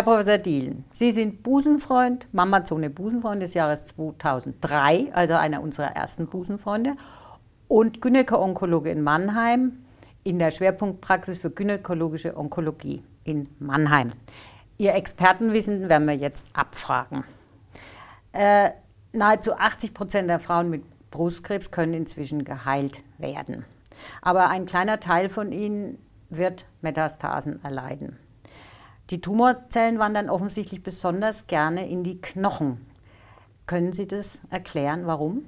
Herr Professor Dielen, Sie sind Busenfreund, Mamazone Busenfreund des Jahres 2003, also einer unserer ersten Busenfreunde, und Gynäko-Onkologe in Mannheim in der Schwerpunktpraxis für gynäkologische Onkologie in Mannheim. Ihr Expertenwissen werden wir jetzt abfragen. Äh, nahezu 80 Prozent der Frauen mit Brustkrebs können inzwischen geheilt werden. Aber ein kleiner Teil von ihnen wird Metastasen erleiden. Die Tumorzellen wandern offensichtlich besonders gerne in die Knochen. Können Sie das erklären, warum?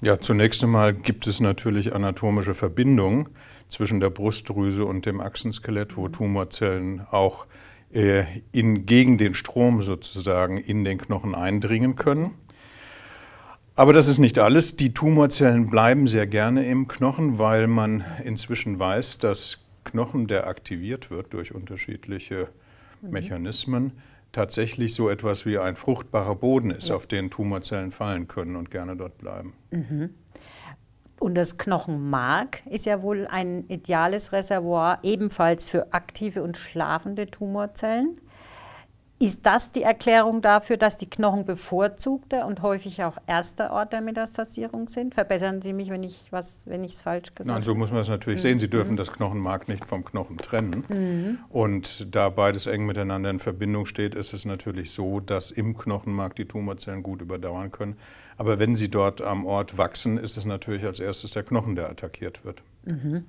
Ja, zunächst einmal gibt es natürlich anatomische Verbindungen zwischen der Brustdrüse und dem Achsenskelett, wo Tumorzellen auch äh, in, gegen den Strom sozusagen in den Knochen eindringen können. Aber das ist nicht alles. Die Tumorzellen bleiben sehr gerne im Knochen, weil man inzwischen weiß, dass Knochen, der aktiviert wird durch unterschiedliche Mechanismen tatsächlich so etwas wie ein fruchtbarer Boden ist, ja. auf den Tumorzellen fallen können und gerne dort bleiben. Mhm. Und das Knochenmark ist ja wohl ein ideales Reservoir ebenfalls für aktive und schlafende Tumorzellen. Ist das die Erklärung dafür, dass die Knochen bevorzugter und häufig auch erster Ort der Metastasierung sind? Verbessern Sie mich, wenn ich was, wenn ich es falsch gesagt habe. Nein, so muss man es natürlich mhm. sehen. Sie dürfen mhm. das Knochenmark nicht vom Knochen trennen. Mhm. Und da beides eng miteinander in Verbindung steht, ist es natürlich so, dass im Knochenmark die Tumorzellen gut überdauern können. Aber wenn sie dort am Ort wachsen, ist es natürlich als erstes der Knochen, der attackiert wird. Mhm.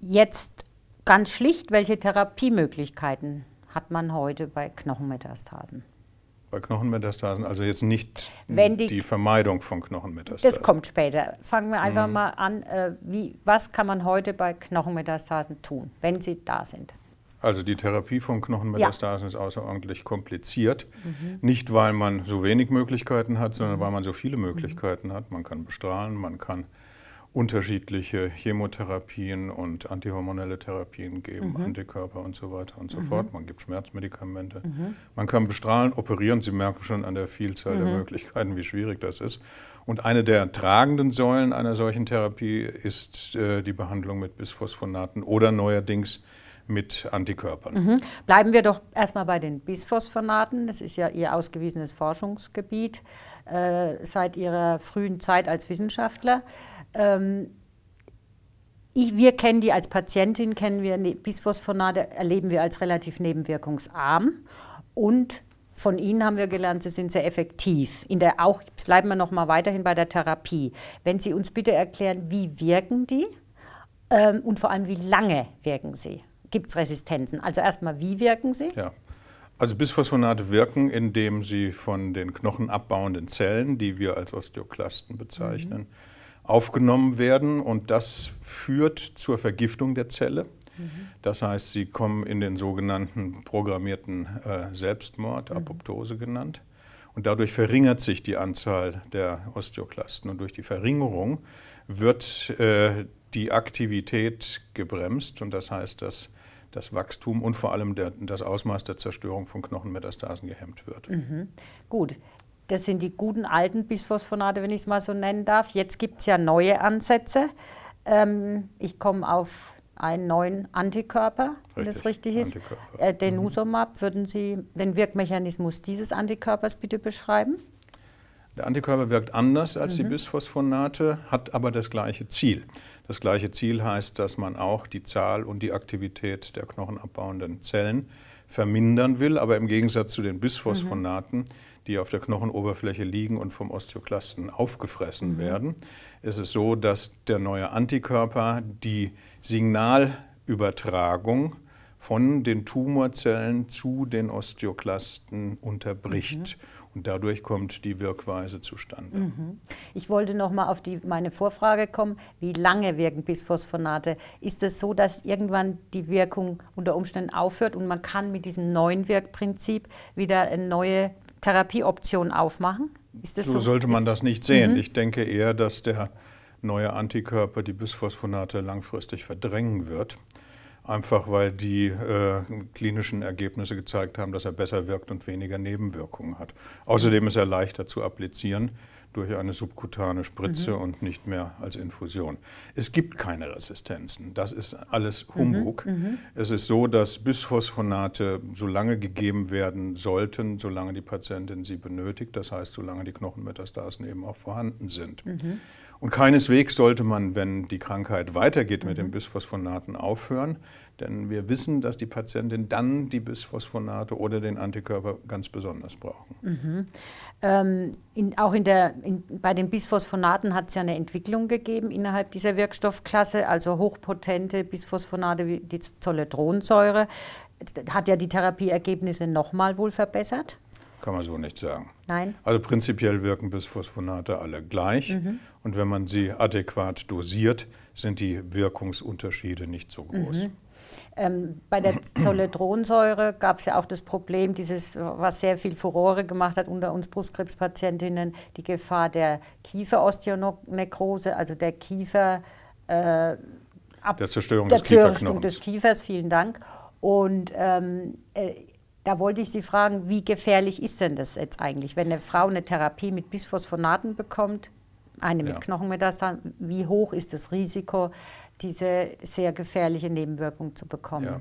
Jetzt ganz schlicht, welche Therapiemöglichkeiten hat man heute bei Knochenmetastasen. Bei Knochenmetastasen, also jetzt nicht die, die, Vermeidung von Knochenmetastasen. Das kommt später. Fangen wir einfach mhm. mal an, äh, wie, was kann man heute bei Knochenmetastasen tun, wenn sie da sind? Also die Therapie von Knochenmetastasen ja. ist außerordentlich kompliziert. Mhm. Nicht, weil man so wenig Möglichkeiten hat, sondern mhm. weil man so viele mhm. Möglichkeiten mhm. hat. Man kann bestrahlen, man kann unterschiedliche Chemotherapien und antihormonelle Therapien geben, mhm. Antikörper und so weiter und so mhm. fort. Man gibt Schmerzmedikamente. Mhm. Man kann bestrahlen, operieren. Sie merken schon an der Vielzahl der mhm. Möglichkeiten, wie schwierig das ist. Und eine der tragenden Säulen einer solchen Therapie ist äh, die Behandlung mit Bisphosphonaten oder neuerdings mit Antikörpern. Mhm. Bleiben wir doch erstmal bei den Bisphosphonaten. Das ist ja Ihr ausgewiesenes Forschungsgebiet äh, seit Ihrer frühen Zeit als Wissenschaftler. Ähm, ich, wir kennen die als Patientin, kennen wir ne, Bisphosphonate, erleben wir als relativ nebenwirkungsarm. Und von Ihnen haben wir gelernt, Sie sind sehr effektiv. In der auch bleiben wir noch mal weiterhin bei der Therapie. Wenn Sie uns bitte erklären, wie wirken die ähm, und vor allem, wie lange wirken sie? Gibt es Resistenzen? Also erstmal, wie wirken sie? Ja. Also Bisphosphonate wirken, indem sie von den knochenabbauenden Zellen, die wir als Osteoklasten bezeichnen, mhm aufgenommen werden und das führt zur Vergiftung der Zelle. Mhm. Das heißt, sie kommen in den sogenannten programmierten äh, Selbstmord, mhm. Apoptose genannt. Und dadurch verringert sich die Anzahl der Osteoklasten. Und durch die Verringerung wird äh, die Aktivität gebremst. Und das heißt, dass das Wachstum und vor allem der, das Ausmaß der Zerstörung von Knochenmetastasen gehemmt wird. Mhm. Gut, das sind die guten alten Bisphosphonate, wenn ich es mal so nennen darf. Jetzt gibt es ja neue Ansätze. Ähm, ich komme auf einen neuen Antikörper, wenn das richtig ist. Äh, den mhm. würden Sie den Wirkmechanismus dieses Antikörpers bitte beschreiben? Der Antikörper wirkt anders als mhm. die Bisphosphonate, hat aber das gleiche Ziel. Das gleiche Ziel heißt, dass man auch die Zahl und die Aktivität der knochenabbauenden Zellen vermindern will, aber im Gegensatz zu den Bisphosphonaten mhm die auf der Knochenoberfläche liegen und vom Osteoklasten aufgefressen mhm. werden, ist es so, dass der neue Antikörper die Signalübertragung von den Tumorzellen zu den Osteoklasten unterbricht. Mhm. Und dadurch kommt die Wirkweise zustande. Mhm. Ich wollte noch mal auf die, meine Vorfrage kommen. Wie lange wirken Bisphosphonate? Ist es so, dass irgendwann die Wirkung unter Umständen aufhört und man kann mit diesem neuen Wirkprinzip wieder eine neue Therapieoptionen aufmachen? so, sollte man das nicht sehen. Mhm. Ich denke eher, dass der neue Antikörper die Bisphosphonate langfristig verdrängen wird. Einfach weil die äh, klinischen Ergebnisse gezeigt haben, dass er besser wirkt und weniger Nebenwirkungen hat. Außerdem ist er leichter zu applizieren durch eine subkutane Spritze mhm. und nicht mehr als Infusion. Es gibt keine Resistenzen. Das ist alles mhm, Humbug. Mhm. Es ist so, dass Bisphosphonate so lange gegeben werden sollten, solange die Patientin sie benötigt. Das heißt, solange die Knochenmetastasen eben auch vorhanden sind. Mhm. Und keineswegs sollte man, wenn die Krankheit weitergeht mit den mhm. Bisphosphonaten, aufhören. Denn wir wissen, dass die Patientin dann die Bisphosphonate oder den Antikörper ganz besonders brauchen. Mhm. Ähm, in, auch in der, in, bei den Bisphosphonaten hat es ja eine Entwicklung gegeben innerhalb dieser Wirkstoffklasse, also hochpotente Bisphosphonate wie die Zoledronsäure. Hat ja die Therapieergebnisse nochmal wohl verbessert? Kann man so nicht sagen. Nein. Also prinzipiell wirken Bisphosphonate alle gleich. Mhm. Und wenn man sie adäquat dosiert, sind die Wirkungsunterschiede nicht so groß. Mhm. Ähm, bei der Zoledronsäure gab es ja auch das Problem, dieses, was sehr viel Furore gemacht hat unter uns Brustkrebspatientinnen, die Gefahr der Kieferosteonekrose, also der Kiefer. Äh, Ab der Zerstörung der des Zerstörung des Kiefers, vielen Dank. Und ähm, äh, da wollte ich Sie fragen, wie gefährlich ist denn das jetzt eigentlich, wenn eine Frau eine Therapie mit Bisphosphonaten bekommt, eine mit ja. Knochenmetastasen, wie hoch ist das Risiko, diese sehr gefährliche Nebenwirkung zu bekommen? Ja.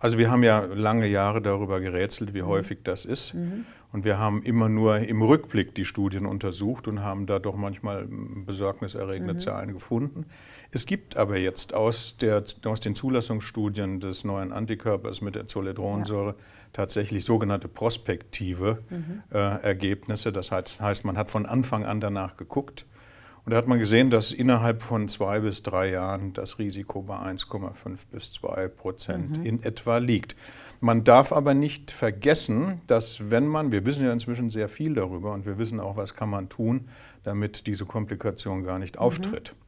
Also wir haben ja lange Jahre darüber gerätselt, wie mhm. häufig das ist. Mhm. Und wir haben immer nur im Rückblick die Studien untersucht und haben da doch manchmal besorgniserregende mhm. Zahlen gefunden. Es gibt aber jetzt aus, der, aus den Zulassungsstudien des neuen Antikörpers mit der Zoledronsäure ja. tatsächlich sogenannte prospektive mhm. äh, Ergebnisse. Das heißt, heißt, man hat von Anfang an danach geguckt und da hat man gesehen, dass innerhalb von zwei bis drei Jahren das Risiko bei 1,5 bis 2 Prozent mhm. in etwa liegt. Man darf aber nicht vergessen, dass wenn man, wir wissen ja inzwischen sehr viel darüber und wir wissen auch, was kann man tun, damit diese Komplikation gar nicht mhm. auftritt. Mhm.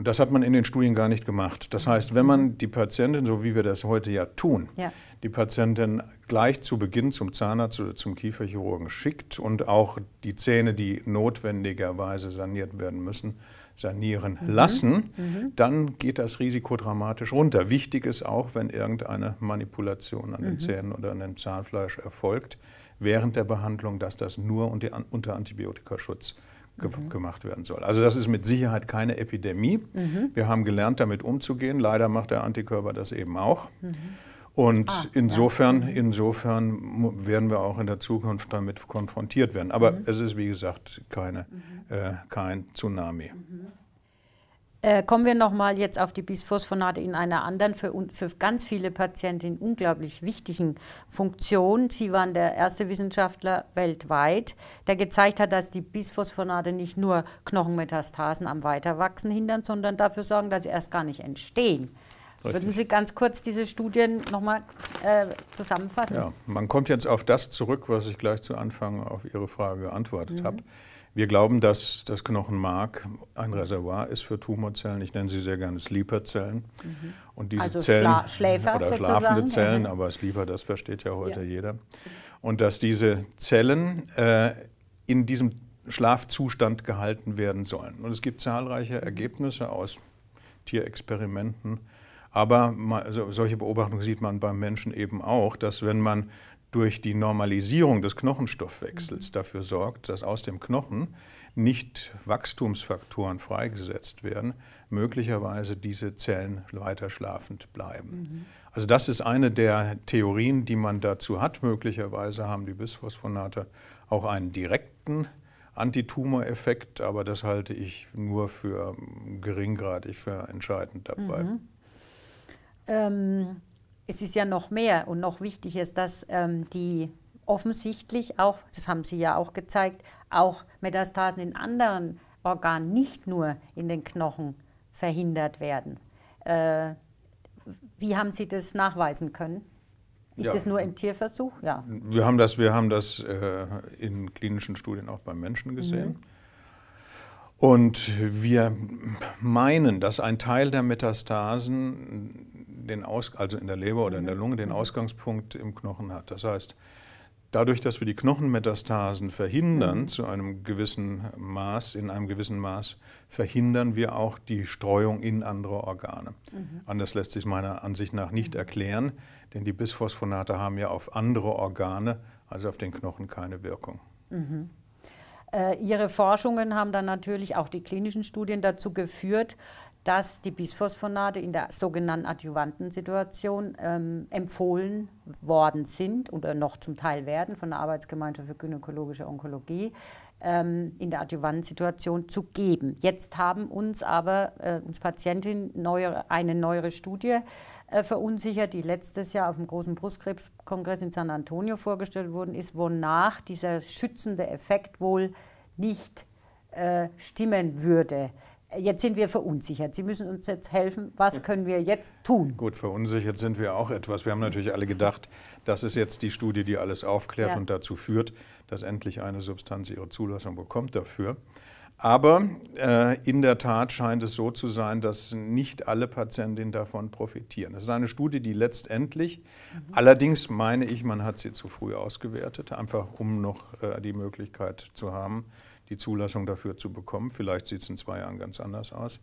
Und das hat man in den Studien gar nicht gemacht. Das heißt, wenn man die Patientin, so wie wir das heute ja tun, ja. die Patientin gleich zu Beginn zum Zahnarzt oder zum Kieferchirurgen schickt und auch die Zähne, die notwendigerweise saniert werden müssen, sanieren mhm. lassen, mhm. dann geht das Risiko dramatisch runter. Wichtig ist auch, wenn irgendeine Manipulation an den mhm. Zähnen oder an dem Zahnfleisch erfolgt, während der Behandlung, dass das nur unter Antibiotikaschutz ge mhm. gemacht werden soll. Also das ist mit Sicherheit keine Epidemie. Mhm. Wir haben gelernt, damit umzugehen. Leider macht der Antikörper das eben auch. Mhm. Und ah, insofern, ja. insofern mhm. werden wir auch in der Zukunft damit konfrontiert werden. Aber mhm. es ist, wie gesagt, keine, mhm. äh, kein Tsunami. Äh, kommen wir nochmal jetzt auf die Bisphosphonate in einer anderen, für, für ganz viele Patientinnen unglaublich wichtigen Funktion. Sie waren der erste Wissenschaftler weltweit, der gezeigt hat, dass die Bisphosphonate nicht nur Knochenmetastasen am Weiterwachsen hindern, sondern dafür sorgen, dass sie erst gar nicht entstehen. Richtig. Würden Sie ganz kurz diese Studien nochmal äh, zusammenfassen? Ja, man kommt jetzt auf das zurück, was ich gleich zu Anfang auf Ihre Frage geantwortet mhm. habe. Wir glauben, dass das Knochenmark ein Reservoir ist für Tumorzellen. Ich nenne sie sehr gerne Sleeper-Zellen. Mhm. Und diese also Zellen Schla Schläfer oder sozusagen. schlafende Zellen, aber Sleeper, das versteht ja heute ja. jeder. Und dass diese Zellen äh, in diesem Schlafzustand gehalten werden sollen. Und es gibt zahlreiche mhm. Ergebnisse aus Tierexperimenten. Aber man, also solche Beobachtungen sieht man beim Menschen eben auch, dass wenn man durch die Normalisierung des Knochenstoffwechsels mhm. dafür sorgt, dass aus dem Knochen nicht Wachstumsfaktoren freigesetzt werden, möglicherweise diese Zellen weiter schlafend bleiben. Mhm. Also das ist eine der Theorien, die man dazu hat. Möglicherweise haben die Bisphosphonate auch einen direkten Antitumoreffekt, aber das halte ich nur für geringgradig für entscheidend dabei. Mhm. Ähm es ist ja noch mehr und noch wichtiger ist, dass ähm, die offensichtlich auch, das haben Sie ja auch gezeigt, auch Metastasen in anderen Organen, nicht nur in den Knochen, verhindert werden. Äh, wie haben Sie das nachweisen können? Ist ja. das nur im Tierversuch? Ja. Wir haben das, wir haben das äh, in klinischen Studien auch beim Menschen gesehen. Mhm. Und wir meinen, dass ein Teil der Metastasen den Aus, also in der Leber oder in der mhm. Lunge, den mhm. Ausgangspunkt im Knochen hat. Das heißt, dadurch, dass wir die Knochenmetastasen verhindern, mhm. zu einem gewissen Maß, in einem gewissen Maß, verhindern wir auch die Streuung in andere Organe. Mhm. Anders lässt sich meiner Ansicht nach nicht erklären, denn die Bisphosphonate haben ja auf andere Organe, also auf den Knochen, keine Wirkung. Mhm. Äh, ihre Forschungen haben dann natürlich auch die klinischen Studien dazu geführt, dass die Bisphosphonate in der sogenannten Adjuvantensituation ähm, empfohlen worden sind oder noch zum Teil werden von der Arbeitsgemeinschaft für gynäkologische Onkologie ähm, in der Adjuvantensituation zu geben. Jetzt haben uns aber äh, uns Patientin neue, eine neuere Studie äh, verunsichert, die letztes Jahr auf dem großen Brustkrebskongress in San Antonio vorgestellt worden ist, wonach dieser schützende Effekt wohl nicht äh, stimmen würde jetzt sind wir verunsichert. Sie müssen uns jetzt helfen. Was können wir jetzt tun? Gut, verunsichert sind wir auch etwas. Wir haben natürlich alle gedacht, das ist jetzt die Studie, die alles aufklärt ja. und dazu führt, dass endlich eine Substanz ihre Zulassung bekommt dafür. Aber äh, in der Tat scheint es so zu sein, dass nicht alle Patientinnen davon profitieren. Es ist eine Studie, die letztendlich, mhm. allerdings meine ich, man hat sie zu früh ausgewertet, einfach um noch äh, die Möglichkeit zu haben, die Zulassung dafür zu bekommen. Vielleicht sieht es in zwei Jahren ganz anders aus.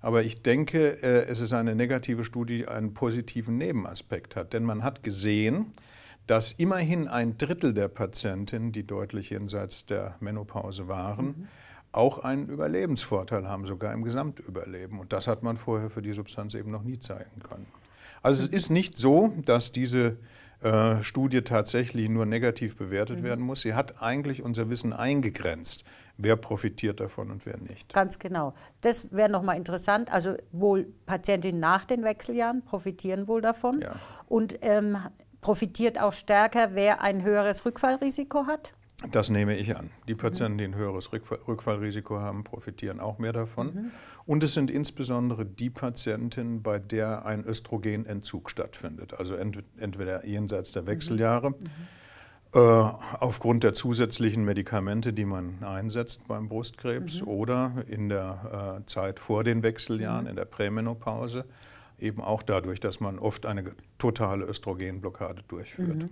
Aber ich denke, äh, es ist eine negative Studie, die einen positiven Nebenaspekt hat. Denn man hat gesehen, dass immerhin ein Drittel der Patientinnen, die deutlich jenseits der Menopause waren, mhm. auch einen Überlebensvorteil haben, sogar im Gesamtüberleben. Und das hat man vorher für die Substanz eben noch nie zeigen können. Also es mhm. ist nicht so, dass diese äh, Studie tatsächlich nur negativ bewertet mhm. werden muss. Sie hat eigentlich unser Wissen eingegrenzt. Wer profitiert davon und wer nicht? Ganz genau. Das wäre nochmal interessant. Also wohl Patientinnen nach den Wechseljahren profitieren wohl davon. Ja. Und ähm, profitiert auch stärker, wer ein höheres Rückfallrisiko hat? Das nehme ich an. Die mhm. Patienten, die ein höheres Rückfallrisiko haben, profitieren auch mehr davon. Mhm. Und es sind insbesondere die Patientinnen, bei der ein Östrogenentzug stattfindet, also entweder jenseits der mhm. Wechseljahre. Mhm. Äh, aufgrund der zusätzlichen Medikamente, die man einsetzt beim Brustkrebs mhm. oder in der äh, Zeit vor den Wechseljahren, mhm. in der Prämenopause, eben auch dadurch, dass man oft eine totale Östrogenblockade durchführt.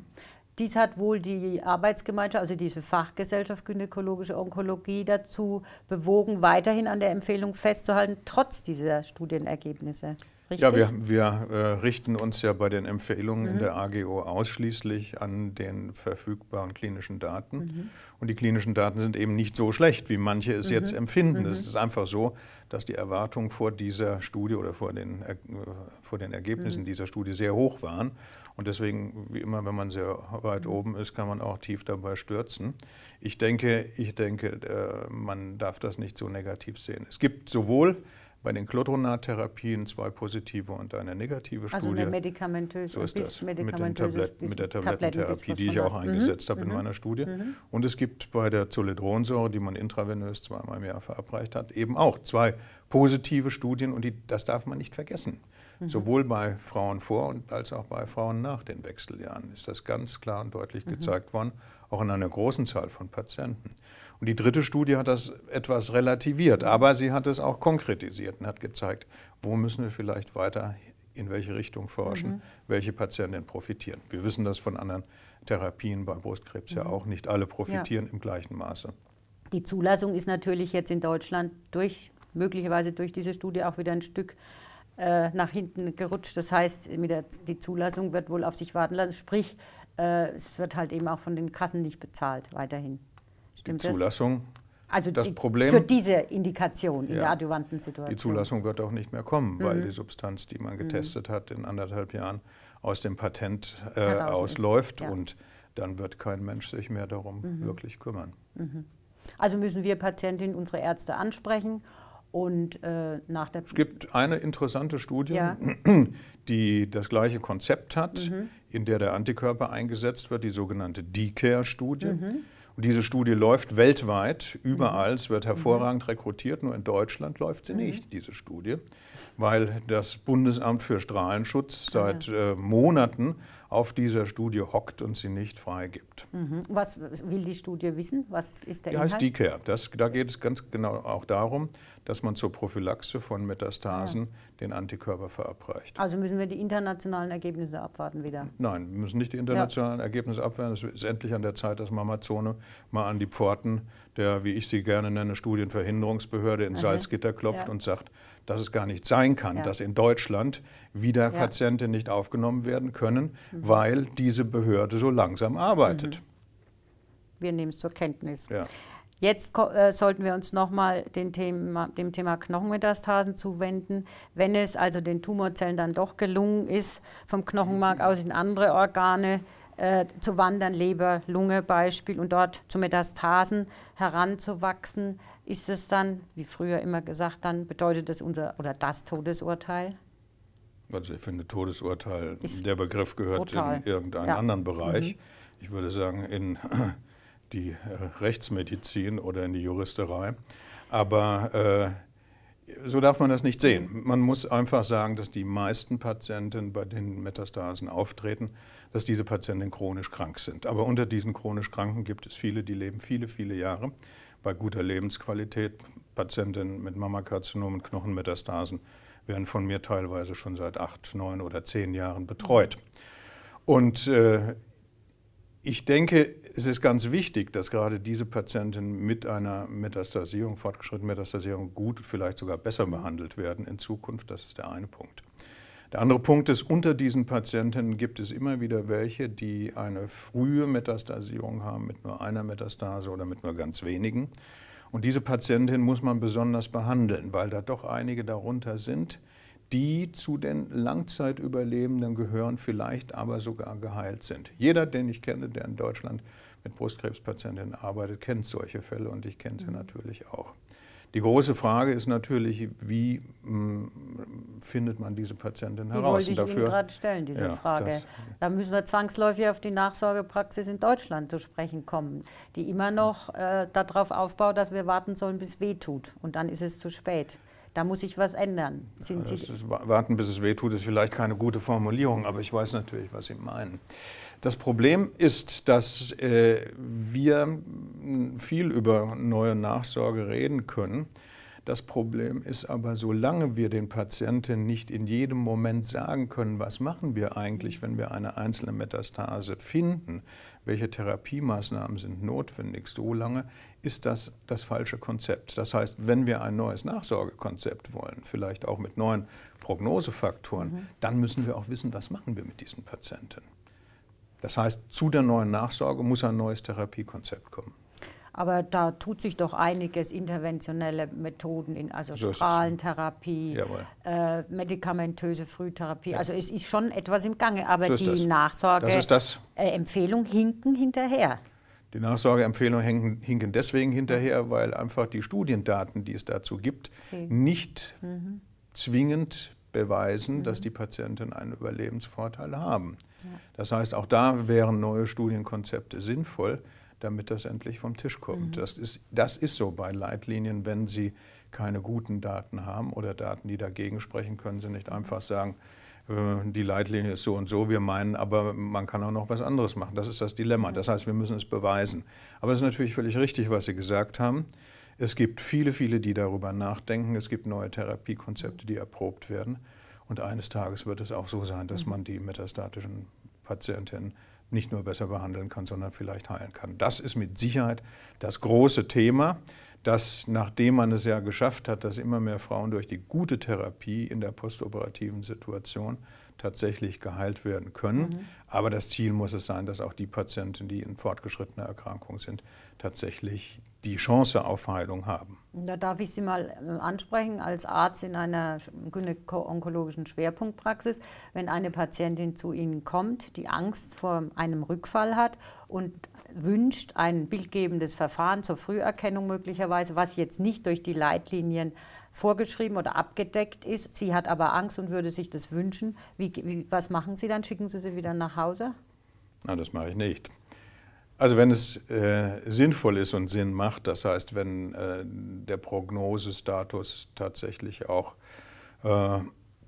Dies hat wohl die Arbeitsgemeinschaft, also diese Fachgesellschaft Gynäkologische Onkologie dazu bewogen, weiterhin an der Empfehlung festzuhalten, trotz dieser Studienergebnisse. Richtig? Ja, wir, wir äh, richten uns ja bei den Empfehlungen mhm. in der AGO ausschließlich an den verfügbaren klinischen Daten. Mhm. Und die klinischen Daten sind eben nicht so schlecht, wie manche es mhm. jetzt empfinden. Mhm. Es ist einfach so, dass die Erwartungen vor dieser Studie oder vor den, äh, vor den Ergebnissen mhm. dieser Studie sehr hoch waren. Und deswegen, wie immer, wenn man sehr weit mhm. oben ist, kann man auch tief dabei stürzen. Ich denke, ich denke äh, man darf das nicht so negativ sehen. Es gibt sowohl bei den Clotronat-Therapien zwei positive und eine negative also Studie. Also medikamentös so ist das mit, den Tablet mit der Tablettentherapie, die ich auch mhm. eingesetzt mhm. habe in mhm. meiner Studie. Mhm. Und es gibt bei der Zoledronsäure, die man intravenös zweimal im Jahr verabreicht hat, eben auch zwei positive Studien und die, das darf man nicht vergessen. Mhm. Sowohl bei Frauen vor und als auch bei Frauen nach den Wechseljahren ist das ganz klar und deutlich mhm. gezeigt worden, auch in einer großen Zahl von Patienten. Und die dritte Studie hat das etwas relativiert, mhm. aber sie hat es auch konkretisiert und hat gezeigt, wo müssen wir vielleicht weiter in welche Richtung forschen, mhm. welche Patienten profitieren. Wir wissen das von anderen Therapien bei Brustkrebs mhm. ja auch. Nicht alle profitieren ja. im gleichen Maße. Die Zulassung ist natürlich jetzt in Deutschland durch, möglicherweise durch diese Studie auch wieder ein Stück äh, nach hinten gerutscht. Das heißt, mit der, die Zulassung wird wohl auf sich warten lassen. Sprich, äh, es wird halt eben auch von den Kassen nicht bezahlt weiterhin. Stimmt die Zulassung? Das? Also das die, Problem, für diese Indikation in ja, der adjuvanten Situation. Die Zulassung wird auch nicht mehr kommen, mhm. weil die Substanz, die man mhm. getestet mhm. hat in anderthalb Jahren, aus dem Patent äh, ausläuft ja. und dann wird kein Mensch sich mehr darum mhm. wirklich kümmern. Mhm. Also müssen wir Patientinnen unsere Ärzte ansprechen und äh, nach der. Es gibt eine interessante Studie, ja. die das gleiche Konzept hat, mhm. in der der Antikörper eingesetzt wird, die sogenannte d care studie Mhm. Und diese Studie läuft weltweit, mhm. überall, es wird mhm. hervorragend rekrutiert, nur in Deutschland läuft sie mhm. nicht, diese Studie weil das Bundesamt für Strahlenschutz seit äh, Monaten auf dieser Studie hockt und sie nicht freigibt. Mhm. Was will die Studie wissen? Was ist der die Inhalt? heißt DICARE. Das, da geht es ganz genau auch darum, dass man zur Prophylaxe von Metastasen ja. den Antikörper verabreicht. Also müssen wir die internationalen Ergebnisse abwarten wieder? Nein, wir müssen nicht die internationalen ja. Ergebnisse abwarten. Es ist endlich an der Zeit, dass Mamazone mal an die Pforten der, wie ich sie gerne nenne, Studienverhinderungsbehörde in Aha. Salzgitter klopft ja. und sagt, dass es gar nicht sein kann, ja. dass in Deutschland wieder Patienten nicht aufgenommen werden können, mhm. weil diese Behörde so langsam arbeitet. Mhm. Wir nehmen es zur Kenntnis. Jetzt äh, sollten wir uns nochmal Thema, dem Thema Knochenmetastasen zuwenden. Wenn es also den Tumorzellen dann doch gelungen ist, vom Knochenmark aus in andere Organe äh, zu wandern, Leber, Lunge Beispiel, und dort zu Metastasen heranzuwachsen, ist es dann, wie früher immer gesagt, dann bedeutet es unser oder das Todesurteil? Also ich finde Todesurteil, ist der Begriff gehört brutal. in irgendeinen ja. anderen Bereich. Mhm. Ich würde sagen in die Rechtsmedizin oder in die Juristerei. Aber äh, so darf man das nicht sehen. Man muss einfach sagen, dass die meisten Patienten, bei denen Metastasen auftreten, dass diese Patienten chronisch krank sind. Aber unter diesen chronisch Kranken gibt es viele, die leben viele, viele Jahre bei guter Lebensqualität. Patienten mit Mammakarzinom und Knochenmetastasen werden von mir teilweise schon seit acht, neun oder zehn Jahren betreut. Und äh, ich denke, es ist ganz wichtig, dass gerade diese Patienten mit einer Metastasierung, fortgeschrittenen Metastasierung, gut, vielleicht sogar besser behandelt werden in Zukunft. Das ist der eine Punkt. Der andere Punkt ist, unter diesen Patienten gibt es immer wieder welche, die eine frühe Metastasierung haben mit nur einer Metastase oder mit nur ganz wenigen. Und diese Patientin muss man besonders behandeln, weil da doch einige darunter sind, die zu den Langzeitüberlebenden gehören, vielleicht aber sogar geheilt sind. Jeder, den ich kenne, der in Deutschland mit Brustkrebspatientinnen arbeitet, kennt solche Fälle und ich kenne sie mhm. natürlich auch. Die große Frage ist natürlich, wie mh, hm, findet man diese Patientin die heraus? Wollte ich dafür, Ihnen gerade stellen, diese ja, Frage. Da müssen wir zwangsläufig auf die Nachsorgepraxis in Deutschland zu sprechen kommen, die immer noch äh, darauf aufbaut, dass wir warten sollen, bis weh tut. Und dann ist es zu spät da muss ich was ändern. Sind ja, ist, warten, bis es wehtut, ist vielleicht keine gute Formulierung, aber ich weiß natürlich, was Sie meinen. Das Problem ist, dass äh, wir viel über neue Nachsorge reden können. Das Problem ist aber, solange wir den Patienten nicht in jedem Moment sagen können, was machen wir eigentlich, wenn wir eine einzelne Metastase finden, welche Therapiemaßnahmen sind notwendig, so lange ist das das falsche Konzept. Das heißt, wenn wir ein neues Nachsorgekonzept wollen, vielleicht auch mit neuen Prognosefaktoren, mhm. dann müssen wir auch wissen, was machen wir mit diesen Patienten. Das heißt, zu der neuen Nachsorge muss ein neues Therapiekonzept kommen. Aber da tut sich doch einiges, interventionelle Methoden, in, also so Strahlentherapie, äh, medikamentöse Frühtherapie. Ja. Also es ist schon etwas im Gange, aber so die Nachsorgeempfehlung äh, hinken hinterher. Die Nachsorgeempfehlungen hinken, hinken deswegen hinterher, weil einfach die Studiendaten, die es dazu gibt, okay. nicht mhm. zwingend beweisen, mhm. dass die Patienten einen Überlebensvorteil haben. Ja. Das heißt, auch da wären neue Studienkonzepte sinnvoll damit das endlich vom Tisch kommt. Mhm. Das, ist, das ist so bei Leitlinien, wenn Sie keine guten Daten haben oder Daten, die dagegen sprechen, können Sie nicht einfach sagen, äh, die Leitlinie ist so und so, wir meinen, aber man kann auch noch was anderes machen. Das ist das Dilemma. Das heißt, wir müssen es beweisen. Aber es ist natürlich völlig richtig, was Sie gesagt haben. Es gibt viele, viele, die darüber nachdenken. Es gibt neue Therapiekonzepte, die erprobt werden. Und eines Tages wird es auch so sein, dass mhm. man die metastatischen Patientinnen nicht nur besser behandeln kann, sondern vielleicht heilen kann. Das ist mit Sicherheit das große Thema, dass nachdem man es ja geschafft hat, dass immer mehr Frauen durch die gute Therapie in der postoperativen Situation tatsächlich geheilt werden können. Mhm. Aber das Ziel muss es sein, dass auch die Patienten, die in fortgeschrittener Erkrankung sind, tatsächlich die Chance auf Heilung haben. Da darf ich Sie mal äh, ansprechen als Arzt in einer gynäko-onkologischen Schwerpunktpraxis. Wenn eine Patientin zu Ihnen kommt, die Angst vor einem Rückfall hat und wünscht ein bildgebendes Verfahren zur Früherkennung möglicherweise, was jetzt nicht durch die Leitlinien vorgeschrieben oder abgedeckt ist. Sie hat aber Angst und würde sich das wünschen. Wie, wie, was machen Sie dann? Schicken Sie sie wieder nach Hause? Nein, das mache ich nicht. Also wenn es äh, sinnvoll ist und Sinn macht, das heißt, wenn äh, der Prognosestatus tatsächlich auch äh,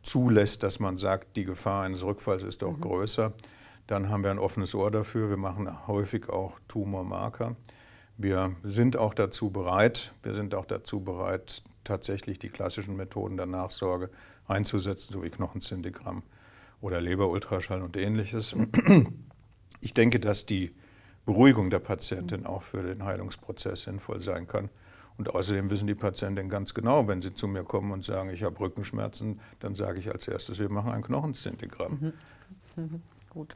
zulässt, dass man sagt, die Gefahr eines Rückfalls ist doch mhm. größer, dann haben wir ein offenes Ohr dafür. Wir machen häufig auch Tumormarker. Wir sind auch dazu bereit, wir sind auch dazu bereit, tatsächlich die klassischen Methoden der Nachsorge einzusetzen, so wie Knochenzyndigramm oder Leberultraschall und ähnliches. Ich denke, dass die Beruhigung der Patientin auch für den Heilungsprozess sinnvoll sein kann. Und außerdem wissen die Patienten ganz genau, wenn sie zu mir kommen und sagen, ich habe Rückenschmerzen, dann sage ich als erstes, wir machen ein Knochenzintigramm. Mhm. Mhm. Gut.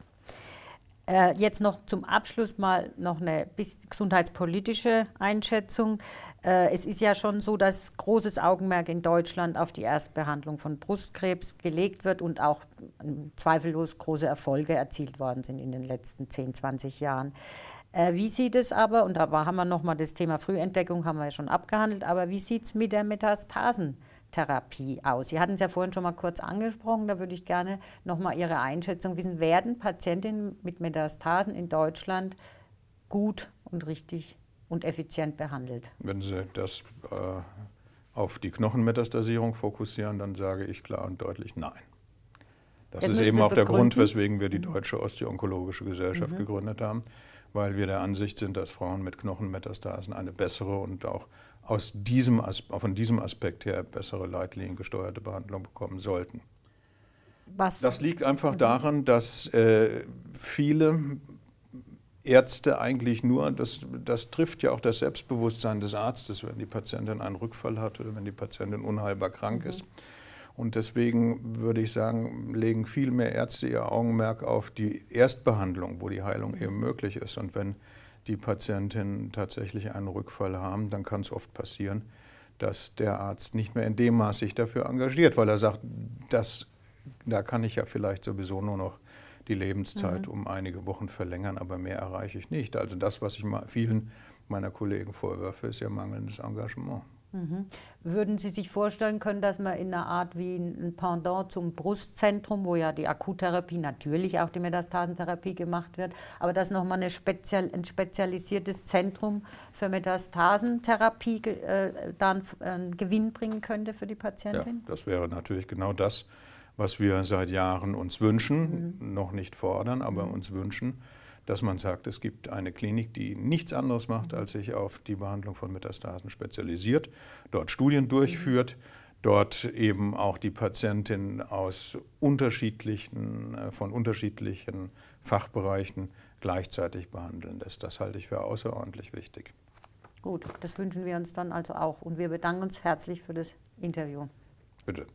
Äh, jetzt noch zum Abschluss mal noch eine gesundheitspolitische Einschätzung. Äh, es ist ja schon so, dass großes Augenmerk in Deutschland auf die Erstbehandlung von Brustkrebs gelegt wird und auch äh, zweifellos große Erfolge erzielt worden sind in den letzten 10, 20 Jahren. Äh, wie sieht es aber, und da haben wir nochmal das Thema Frühentdeckung, haben wir ja schon abgehandelt, aber wie sieht es mit der Metastasen? Therapie aus? Sie hatten es ja vorhin schon mal kurz angesprochen, da würde ich gerne nochmal Ihre Einschätzung wissen. Werden Patientinnen mit Metastasen in Deutschland gut und richtig und effizient behandelt? Wenn Sie das äh, auf die Knochenmetastasierung fokussieren, dann sage ich klar und deutlich nein. Das, das ist eben Sie auch begründen. der Grund, weswegen wir die mhm. Deutsche Osteonkologische Gesellschaft mhm. gegründet haben, weil wir der Ansicht sind, dass Frauen mit Knochenmetastasen eine bessere und auch aus diesem, von diesem Aspekt her bessere Leitlinien gesteuerte Behandlung bekommen sollten. Was? Das liegt einfach mhm. daran, dass äh, viele Ärzte eigentlich nur, das, das trifft ja auch das Selbstbewusstsein des Arztes, wenn die Patientin einen Rückfall hat oder wenn die Patientin unheilbar krank mhm. ist. Und deswegen würde ich sagen, legen viel mehr Ärzte ihr Augenmerk auf die Erstbehandlung, wo die Heilung eben möglich ist. Und wenn die Patientinnen tatsächlich einen Rückfall haben, dann kann es oft passieren, dass der Arzt nicht mehr in dem Maß sich dafür engagiert, weil er sagt, das, da kann ich ja vielleicht sowieso nur noch die Lebenszeit mhm. um einige Wochen verlängern, aber mehr erreiche ich nicht. Also das, was ich vielen meiner Kollegen vorwerfe, ist ja mangelndes Engagement. Mhm. Würden Sie sich vorstellen können, dass man in einer Art wie ein Pendant zum Brustzentrum, wo ja die Akuttherapie, natürlich auch die Metastasentherapie gemacht wird, aber dass nochmal eine spezial, ein spezialisiertes Zentrum für Metastasentherapie äh, dann einen äh, Gewinn bringen könnte für die Patientin? Ja, das wäre natürlich genau das, was wir seit Jahren uns wünschen, mhm. noch nicht fordern, aber mhm. uns wünschen dass man sagt, es gibt eine Klinik, die nichts anderes macht, als sich auf die Behandlung von Metastasen spezialisiert, dort Studien durchführt, dort eben auch die Patientin aus unterschiedlichen, äh, von unterschiedlichen Fachbereichen gleichzeitig behandeln lässt. Das halte ich für außerordentlich wichtig. Gut, das wünschen wir uns dann also auch. Und wir bedanken uns herzlich für das Interview. Bitte.